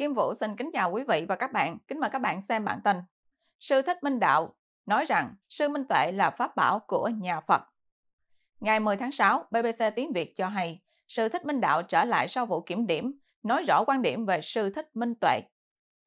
Kim Vũ xin kính chào quý vị và các bạn. Kính mời các bạn xem bản tin. Sư Thích Minh Đạo nói rằng Sư Minh Tuệ là pháp bảo của nhà Phật. Ngày 10 tháng 6, BBC Tiếng Việt cho hay Sư Thích Minh Đạo trở lại sau vụ kiểm điểm, nói rõ quan điểm về Sư Thích Minh Tuệ.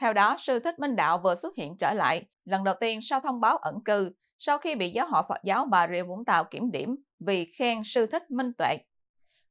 Theo đó, Sư Thích Minh Đạo vừa xuất hiện trở lại lần đầu tiên sau thông báo ẩn cư sau khi bị giáo hội Phật giáo Bà Rịa Vũng Tàu kiểm điểm vì khen Sư Thích Minh Tuệ.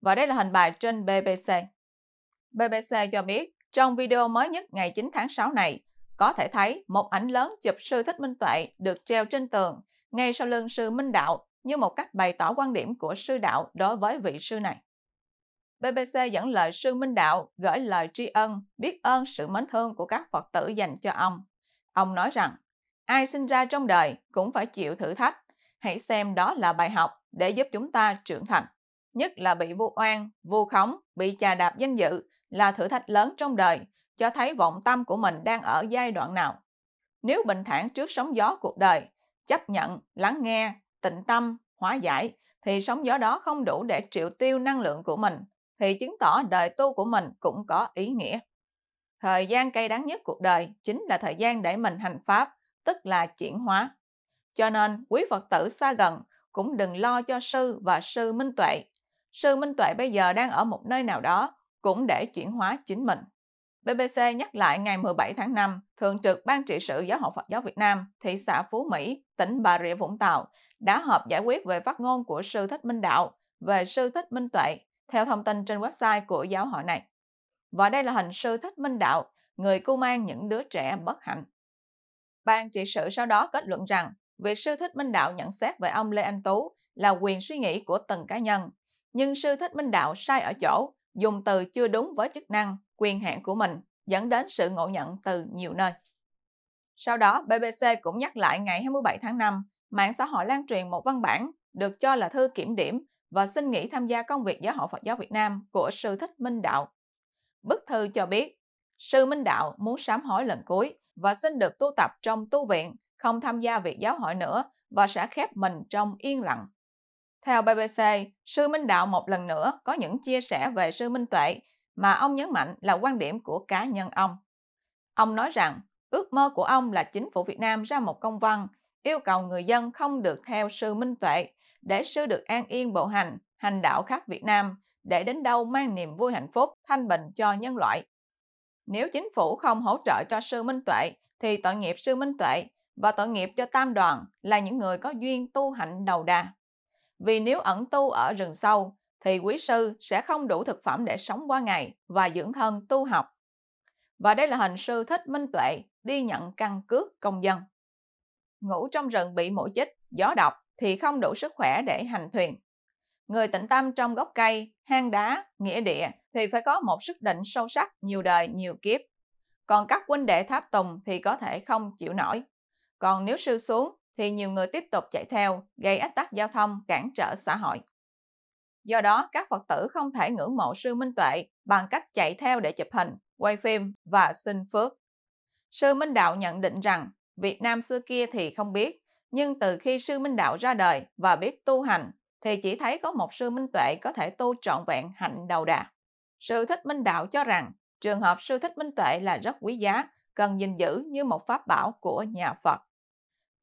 Và đây là hình bài trên BBC. BBC cho biết trong video mới nhất ngày 9 tháng 6 này, có thể thấy một ảnh lớn chụp sư Thích Minh Tuệ được treo trên tường, ngay sau lưng sư Minh Đạo như một cách bày tỏ quan điểm của sư đạo đối với vị sư này. BBC dẫn lời sư Minh Đạo gửi lời tri ân, biết ơn sự mến thương của các Phật tử dành cho ông. Ông nói rằng, ai sinh ra trong đời cũng phải chịu thử thách, hãy xem đó là bài học để giúp chúng ta trưởng thành. Nhất là bị vu oan, vu khống, bị chà đạp danh dự là thử thách lớn trong đời, cho thấy vọng tâm của mình đang ở giai đoạn nào. Nếu bình thản trước sóng gió cuộc đời, chấp nhận, lắng nghe, tịnh tâm, hóa giải, thì sóng gió đó không đủ để triệu tiêu năng lượng của mình, thì chứng tỏ đời tu của mình cũng có ý nghĩa. Thời gian cay đắng nhất cuộc đời chính là thời gian để mình hành pháp, tức là chuyển hóa. Cho nên, quý Phật tử xa gần cũng đừng lo cho sư và sư Minh Tuệ. Sư Minh Tuệ bây giờ đang ở một nơi nào đó cũng để chuyển hóa chính mình. BBC nhắc lại ngày 17 tháng 5, Thường trực Ban trị sự Giáo hội Phật giáo Việt Nam, thị xã Phú Mỹ, tỉnh Bà Rịa Vũng Tàu đã họp giải quyết về phát ngôn của Sư Thích Minh Đạo về Sư Thích Minh Tuệ, theo thông tin trên website của giáo hội này. Và đây là hình Sư Thích Minh Đạo, người cưu mang những đứa trẻ bất hạnh. Ban trị sự sau đó kết luận rằng, việc Sư Thích Minh Đạo nhận xét về ông Lê Anh Tú là quyền suy nghĩ của từng cá nhân, nhưng Sư Thích Minh Đạo sai ở chỗ dùng từ chưa đúng với chức năng, quyền hạn của mình, dẫn đến sự ngộ nhận từ nhiều nơi. Sau đó, BBC cũng nhắc lại ngày 27 tháng 5, mạng xã hội lan truyền một văn bản được cho là thư kiểm điểm và xin nghỉ tham gia công việc giáo hội Phật giáo Việt Nam của sư Thích Minh Đạo. Bức thư cho biết, sư Minh Đạo muốn sám hối lần cuối và xin được tu tập trong tu viện, không tham gia việc giáo hội nữa và sẽ khép mình trong yên lặng. Theo BBC, sư Minh Đạo một lần nữa có những chia sẻ về sư Minh Tuệ mà ông nhấn mạnh là quan điểm của cá nhân ông. Ông nói rằng ước mơ của ông là chính phủ Việt Nam ra một công văn yêu cầu người dân không được theo sư Minh Tuệ để sư được an yên bộ hành, hành đạo khắp Việt Nam để đến đâu mang niềm vui hạnh phúc, thanh bình cho nhân loại. Nếu chính phủ không hỗ trợ cho sư Minh Tuệ thì tội nghiệp sư Minh Tuệ và tội nghiệp cho tam đoàn là những người có duyên tu hạnh đầu đà vì nếu ẩn tu ở rừng sâu thì quý sư sẽ không đủ thực phẩm để sống qua ngày và dưỡng thân tu học. Và đây là hình sư thích minh tuệ đi nhận căn cước công dân. Ngủ trong rừng bị mũi chích, gió độc thì không đủ sức khỏe để hành thuyền. Người tĩnh tâm trong gốc cây, hang đá, nghĩa địa thì phải có một sức định sâu sắc nhiều đời nhiều kiếp. Còn các huynh đệ tháp tùng thì có thể không chịu nổi. Còn nếu sư xuống thì nhiều người tiếp tục chạy theo, gây ách tắc giao thông, cản trở xã hội. Do đó, các Phật tử không thể ngưỡng mộ sư Minh Tuệ bằng cách chạy theo để chụp hình, quay phim và xin phước. Sư Minh Đạo nhận định rằng Việt Nam xưa kia thì không biết, nhưng từ khi sư Minh Đạo ra đời và biết tu hành thì chỉ thấy có một sư Minh Tuệ có thể tu trọn vẹn hạnh đầu đà. Sư Thích Minh Đạo cho rằng trường hợp sư Thích Minh Tuệ là rất quý giá, cần gìn giữ như một pháp bảo của nhà Phật.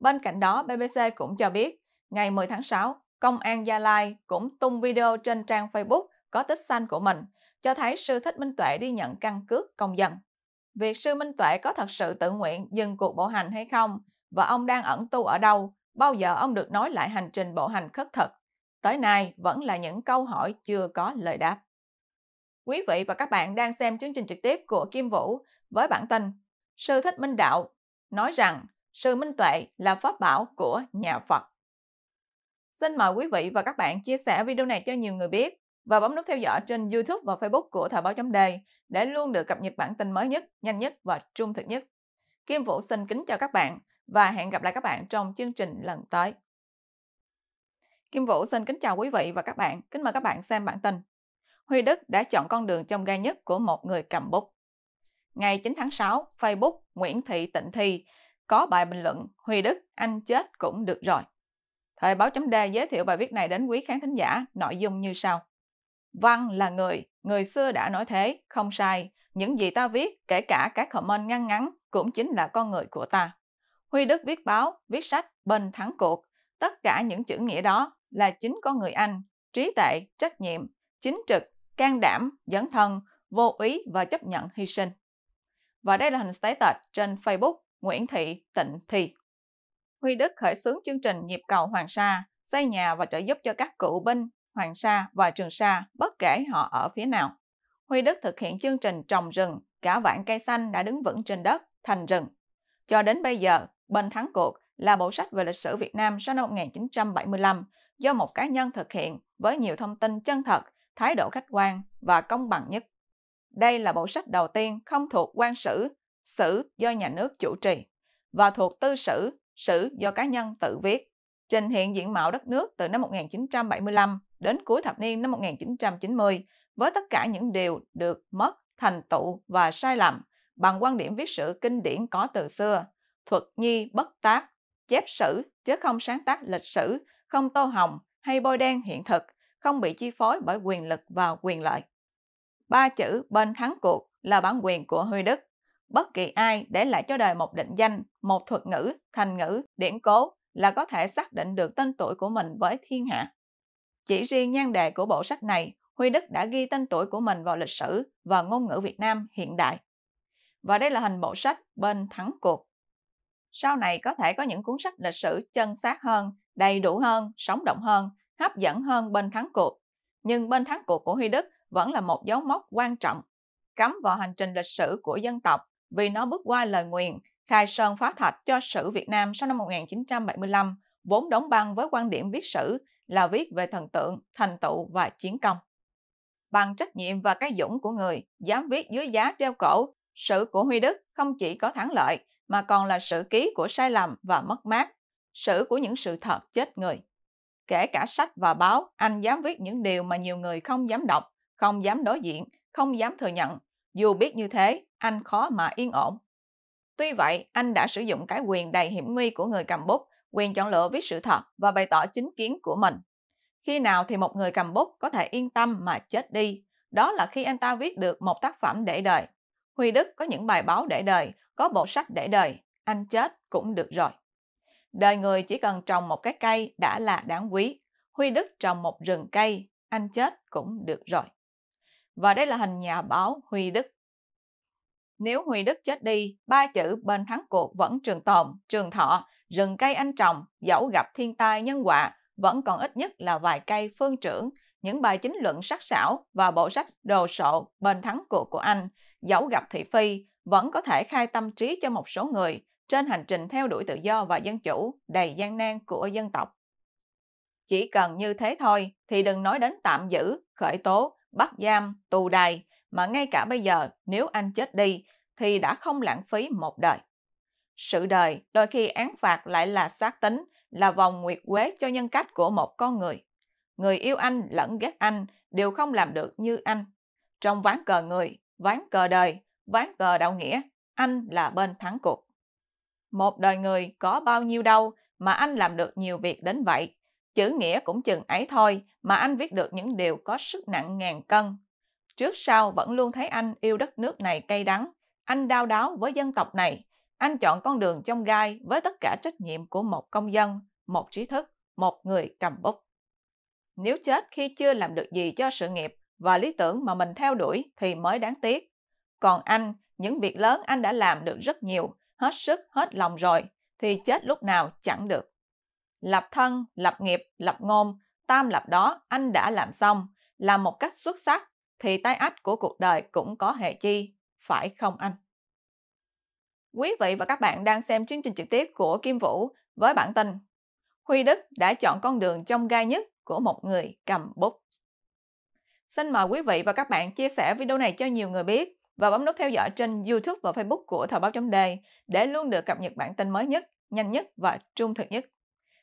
Bên cạnh đó, BBC cũng cho biết, ngày 10 tháng 6, Công an Gia Lai cũng tung video trên trang Facebook có tích xanh của mình, cho thấy sư Thích Minh Tuệ đi nhận căn cước công dân. Việc sư Minh Tuệ có thật sự tự nguyện dừng cuộc bộ hành hay không, và ông đang ẩn tu ở đâu, bao giờ ông được nói lại hành trình bộ hành khất thực, tới nay vẫn là những câu hỏi chưa có lời đáp. Quý vị và các bạn đang xem chương trình trực tiếp của Kim Vũ với bản tin Sư Thích Minh Đạo nói rằng sự minh tuệ là pháp bảo của nhà Phật. Xin mời quý vị và các bạn chia sẻ video này cho nhiều người biết và bấm nút theo dõi trên YouTube và Facebook của Thời báo chấm đề để luôn được cập nhật bản tin mới nhất, nhanh nhất và trung thực nhất. Kim Vũ xin kính chào các bạn và hẹn gặp lại các bạn trong chương trình lần tới. Kim Vũ xin kính chào quý vị và các bạn, kính mời các bạn xem bản tin. Huy Đức đã chọn con đường trong gai nhất của một người cầm bút. Ngày 9 tháng 6, Facebook Nguyễn Thị Tịnh Thi có bài bình luận Huy Đức, anh chết cũng được rồi. Thời báo chấm D giới thiệu bài viết này đến quý khán thính giả, nội dung như sau. Văn là người, người xưa đã nói thế, không sai. Những gì ta viết, kể cả các comment ngăn ngắn, cũng chính là con người của ta. Huy Đức viết báo, viết sách, bên thắng cuộc. Tất cả những chữ nghĩa đó là chính con người anh, trí tệ, trách nhiệm, chính trực, can đảm, dấn thân, vô ý và chấp nhận hy sinh. Và đây là hình status trên Facebook Nguyễn Thị Tịnh thì Huy Đức khởi xướng chương trình nhịp cầu Hoàng Sa, xây nhà và trợ giúp cho các cựu binh Hoàng Sa và Trường Sa bất kể họ ở phía nào. Huy Đức thực hiện chương trình trồng rừng, cả vạn cây xanh đã đứng vững trên đất, thành rừng. Cho đến bây giờ, Bên Thắng Cuộc là bộ sách về lịch sử Việt Nam sau năm 1975 do một cá nhân thực hiện với nhiều thông tin chân thật, thái độ khách quan và công bằng nhất. Đây là bộ sách đầu tiên không thuộc quan sử sử do nhà nước chủ trì và thuộc tư sử, sử do cá nhân tự viết, trình hiện diện mạo đất nước từ năm 1975 đến cuối thập niên năm 1990 với tất cả những điều được mất, thành tựu và sai lầm bằng quan điểm viết sử kinh điển có từ xưa, thuật nhi bất tác, chép sử chứ không sáng tác lịch sử, không tô hồng hay bôi đen hiện thực, không bị chi phối bởi quyền lực và quyền lợi. Ba chữ bên thắng cuộc là bản quyền của Huy Đức bất kỳ ai để lại cho đời một định danh, một thuật ngữ, thành ngữ, điển cố là có thể xác định được tên tuổi của mình với thiên hạ. Chỉ riêng nhan đề của bộ sách này, Huy Đức đã ghi tên tuổi của mình vào lịch sử và ngôn ngữ Việt Nam hiện đại. Và đây là hình bộ sách Bên Thắng Cuộc. Sau này có thể có những cuốn sách lịch sử chân xác hơn, đầy đủ hơn, sống động hơn, hấp dẫn hơn Bên Thắng Cuộc. Nhưng Bên Thắng Cuộc của Huy Đức vẫn là một dấu mốc quan trọng, cắm vào hành trình lịch sử của dân tộc vì nó bước qua lời nguyện khai sơn phá thạch cho sử Việt Nam sau năm 1975, vốn đóng băng với quan điểm viết sử là viết về thần tượng, thành tựu và chiến công. Bằng trách nhiệm và cái dũng của người, dám viết dưới giá treo cổ, sử của Huy Đức không chỉ có thắng lợi mà còn là sự ký của sai lầm và mất mát, sử của những sự thật chết người. Kể cả sách và báo, anh dám viết những điều mà nhiều người không dám đọc, không dám đối diện, không dám thừa nhận, dù biết như thế, anh khó mà yên ổn. Tuy vậy, anh đã sử dụng cái quyền đầy hiểm nguy của người cầm bút, quyền chọn lựa viết sự thật và bày tỏ chính kiến của mình. Khi nào thì một người cầm bút có thể yên tâm mà chết đi, đó là khi anh ta viết được một tác phẩm để đời. Huy Đức có những bài báo để đời, có bộ sách để đời, anh chết cũng được rồi. Đời người chỉ cần trồng một cái cây đã là đáng quý, Huy Đức trồng một rừng cây, anh chết cũng được rồi và đây là hình nhà báo Huy Đức. Nếu Huy Đức chết đi, ba chữ bên thắng cuộc vẫn trường tồn, trường thọ, rừng cây anh trồng, dẫu gặp thiên tai nhân họa, vẫn còn ít nhất là vài cây phương trưởng, những bài chính luận sắc sảo và bộ sách đồ sộ bên thắng cuộc của anh, dẫu gặp thị phi, vẫn có thể khai tâm trí cho một số người trên hành trình theo đuổi tự do và dân chủ đầy gian nan của dân tộc. Chỉ cần như thế thôi thì đừng nói đến tạm giữ, khởi tố bắt giam, tù đài, mà ngay cả bây giờ nếu anh chết đi thì đã không lãng phí một đời. Sự đời đôi khi án phạt lại là xác tính, là vòng nguyệt quế cho nhân cách của một con người. Người yêu anh lẫn ghét anh đều không làm được như anh. Trong ván cờ người, ván cờ đời, ván cờ đạo nghĩa, anh là bên thắng cuộc. Một đời người có bao nhiêu đâu mà anh làm được nhiều việc đến vậy. Chữ nghĩa cũng chừng ấy thôi mà anh viết được những điều có sức nặng ngàn cân. Trước sau vẫn luôn thấy anh yêu đất nước này cay đắng. Anh đau đáo với dân tộc này. Anh chọn con đường trong gai với tất cả trách nhiệm của một công dân, một trí thức, một người cầm bút. Nếu chết khi chưa làm được gì cho sự nghiệp và lý tưởng mà mình theo đuổi thì mới đáng tiếc. Còn anh, những việc lớn anh đã làm được rất nhiều, hết sức, hết lòng rồi, thì chết lúc nào chẳng được lập thân, lập nghiệp, lập ngôn, tam lập đó anh đã làm xong, làm một cách xuất sắc, thì tai ách của cuộc đời cũng có hệ chi, phải không anh? Quý vị và các bạn đang xem chương trình trực tiếp của Kim Vũ với bản tin Huy Đức đã chọn con đường trong gai nhất của một người cầm bút. Xin mời quý vị và các bạn chia sẻ video này cho nhiều người biết và bấm nút theo dõi trên YouTube và Facebook của Thời báo chấm đề để luôn được cập nhật bản tin mới nhất, nhanh nhất và trung thực nhất.